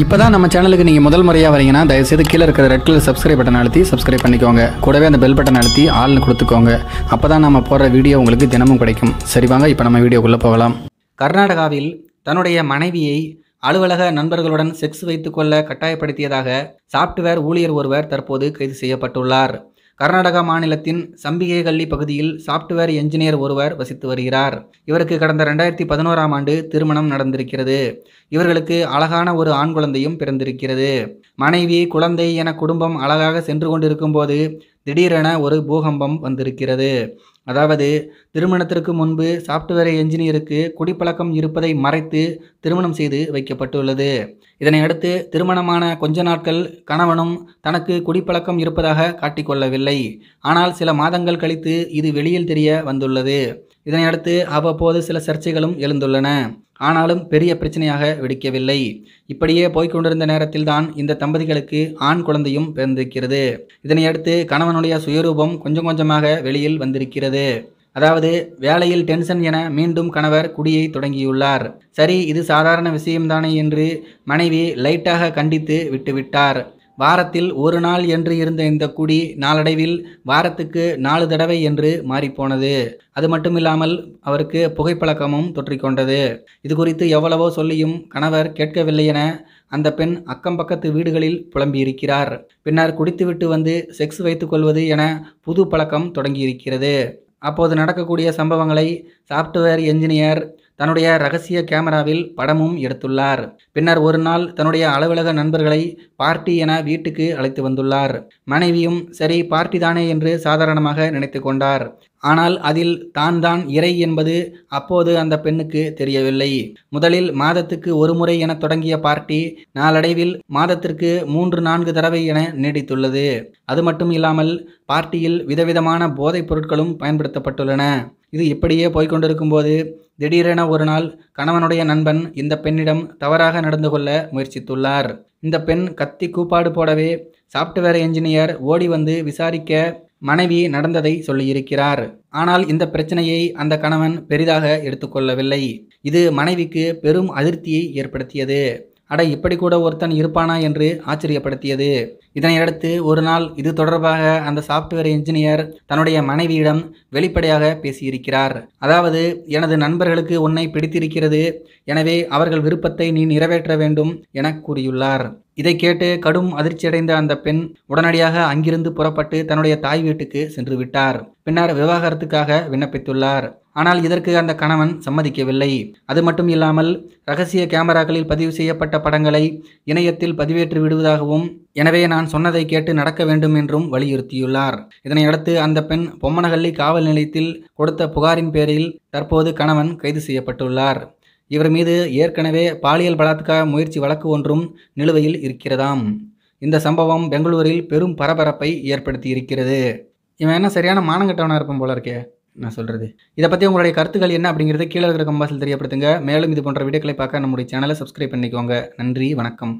இப்போ தான் நம்ம சேனலுக்கு நீங்கள் முதல் முறையாக வரீங்கன்னா தயவுசெய்து கீழே இருக்கிற ரெட் கலர் சப்ஸ்கிரைப் பட்டன் அழுத்தி சப்ஸ்கிரைப் பண்ணிக்கோங்க கூடவே அந்த பெல் பட்டன் அழுத்தி ஆள்னு கொடுத்துக்கோங்க அப்போ தான் நம்ம போடுற வீடியோ உங்களுக்கு தினமும் கிடைக்கும் சரி வாங்க இப்போ நம்ம வீடியோக்குள்ளே போகலாம் கர்நாடகாவில் தன்னுடைய மனைவியை அலுவலக நண்பர்களுடன் செக்ஸ் வைத்துக்கொள்ள கட்டாயப்படுத்தியதாக சாப்ட்வேர் ஊழியர் ஒருவர் தற்போது கைது செய்யப்பட்டுள்ளார் கர்நாடகா மாநிலத்தின் சம்பிகேகல்லி பகுதியில் சாப்ட்வேர் என்ஜினியர் ஒருவர் வசித்து வருகிறார் இவருக்கு கடந்த ரெண்டாயிரத்தி பதினோராம் ஆண்டு திருமணம் நடந்திருக்கிறது இவர்களுக்கு அழகான ஒரு ஆண் குழந்தையும் பிறந்திருக்கிறது மனைவி குழந்தை என குடும்பம் அழகாக சென்று கொண்டிருக்கும் போது திடீரென ஒரு பூகம்பம் வந்திருக்கிறது அதாவது திருமணத்திற்கு முன்பு சாப்ட்வேர் என்ஜினியருக்கு குடிப்பழக்கம் இருப்பதை மறைத்து திருமணம் செய்து வைக்கப்பட்டுள்ளது இதனையடுத்து திருமணமான கொஞ்ச நாட்கள் கணவனும் தனக்கு குடிப்பழக்கம் இருப்பதாக காட்டிக்கொள்ளவில்லை ஆனால் சில மாதங்கள் கழித்து இது வெளியில் தெரிய வந்துள்ளது இதனையடுத்து அவ்வப்போது சில சர்ச்சைகளும் எழுந்துள்ளன ஆனாலும் பெரிய பிரச்சனையாக வெடிக்கவில்லை இப்படியே போய்கொண்டிருந்த நேரத்தில்தான் இந்த தம்பதிகளுக்கு ஆண் குழந்தையும் பிறந்திருக்கிறது இதனையடுத்து கணவனுடைய சுயரூபம் கொஞ்சம் கொஞ்சமாக வெளியில் வந்திருக்கிறது அதாவது வேலையில் டென்ஷன் என மீண்டும் கணவர் குடியை தொடங்கியுள்ளார் சரி இது சாதாரண விஷயம்தானே என்று மனைவி லைட்டாக கண்டித்து விட்டுவிட்டார் வாரத்தில் ஒரு நாள் என்று இருந்த இந்த குடி நாளடைவில் வாரத்துக்கு நாலு தடவை என்று மாறிப்போனது அது மட்டுமில்லாமல் அவருக்கு புகைப்பழக்கமும் தொற்றிக்கொண்டது இது குறித்து எவ்வளவோ சொல்லியும் கணவர் கேட்கவில்லை என அந்த பெண் அக்கம் பக்கத்து வீடுகளில் புலம்பியிருக்கிறார் பின்னர் குடித்துவிட்டு வந்து செக்ஸ் வைத்துக்கொள்வது என புது பழக்கம் தொடங்கியிருக்கிறது அப்போது நடக்கக்கூடிய சம்பவங்களை சாஃப்ட்வேர் என்ஜினியர் தன்னுடைய ரகசிய கேமராவில் படமும் எடுத்துள்ளார் பின்னர் ஒரு நாள் தன்னுடைய அலுவலக நண்பர்களை பார்ட்டி என வீட்டுக்கு அழைத்து வந்துள்ளார் மனைவியும் சரி பார்ட்டி தானே என்று சாதாரணமாக நினைத்து கொண்டார் ஆனால் அதில் தான் தான் இறை என்பது அப்போது அந்த பெண்ணுக்கு தெரியவில்லை முதலில் மாதத்துக்கு ஒரு முறை என தொடங்கிய பார்ட்டி நாளடைவில் மாதத்திற்கு மூன்று நான்கு தடவை என நீடித்துள்ளது அது மட்டும் இல்லாமல் பார்ட்டியில் விதவிதமான போதைப் பொருட்களும் பயன்படுத்தப்பட்டுள்ளன இது இப்படியே போய்கொண்டிருக்கும் போது திடீரென ஒரு நாள் கணவனுடைய நண்பன் இந்த பெண்ணிடம் தவறாக நடந்து கொள்ள முயற்சித்துள்ளார் இந்த பெண் கத்தி கூப்பாடு போடவே சாப்ட்வேர் என்ஜினியர் ஓடி வந்து விசாரிக்க மனைவி நடந்ததை சொல்லியிருக்கிறார் ஆனால் இந்த பிரச்சனையை அந்த கணவன் பெரிதாக எடுத்துக்கொள்ளவில்லை இது மனைவிக்கு பெரும் அதிருப்தியை ஏற்படுத்தியது அட இப்படி கூட ஒருத்தன் இருப்பானா என்று ஆச்சரியப்படுத்தியது இதனையடுத்து ஒரு நாள் இது தொடர்பாக அந்த சாஃப்ட்வேர் என்ஜினியர் தன்னுடைய மனைவியிடம் வெளிப்படையாக பேசியிருக்கிறார் அதாவது எனது நண்பர்களுக்கு உன்னை பிடித்திருக்கிறது எனவே அவர்கள் விருப்பத்தை நீ நிறைவேற்ற வேண்டும் என கூறியுள்ளார் இதை கேட்டு கடும் அதிர்ச்சியடைந்த அந்த பெண் உடனடியாக அங்கிருந்து புறப்பட்டு தன்னுடைய தாய் வீட்டுக்கு சென்று விட்டார் பின்னர் விவாகரத்துக்காக விண்ணப்பித்துள்ளார் ஆனால் இதற்கு அந்த கணவன் சம்மதிக்கவில்லை அது மட்டும் இல்லாமல் ரகசிய கேமராக்களில் பதிவு செய்யப்பட்ட படங்களை இணையத்தில் பதிவேற்று விடுவதாகவும் எனவே நான் சொன்னதை கேட்டு நடக்க வேண்டும் என்றும் வலியுறுத்தியுள்ளார் இதனையடுத்து அந்த பெண் பொம்மனகல்லி காவல் நிலையத்தில் கொடுத்த புகாரின் பேரில் தற்போது கணவன் கைது செய்யப்பட்டுள்ளார் இவர் மீது ஏற்கனவே பாலியல் பலாத்கார முயற்சி வழக்கு ஒன்றும் நிலுவையில் இருக்கிறதாம் இந்த சம்பவம் பெங்களூரில் பெரும் பரபரப்பை ஏற்படுத்தி இருக்கிறது இவன் என்ன சரியான மானங்கட்டவனாக இருப்பான் போல இருக்கே நான் சொல்கிறது இதை பற்றி உங்களுடைய கருத்துக்கள் என்ன அப்படிங்கிறது கீழே இருக்கிற கம்பாசில் தெரியப்படுத்துங்க மேலும் இது போன்ற வீடியோக்களை பார்க்க நம்முடைய சேனலை சப்ஸ்கிரைப் பண்ணிக்கோங்க நன்றி வணக்கம்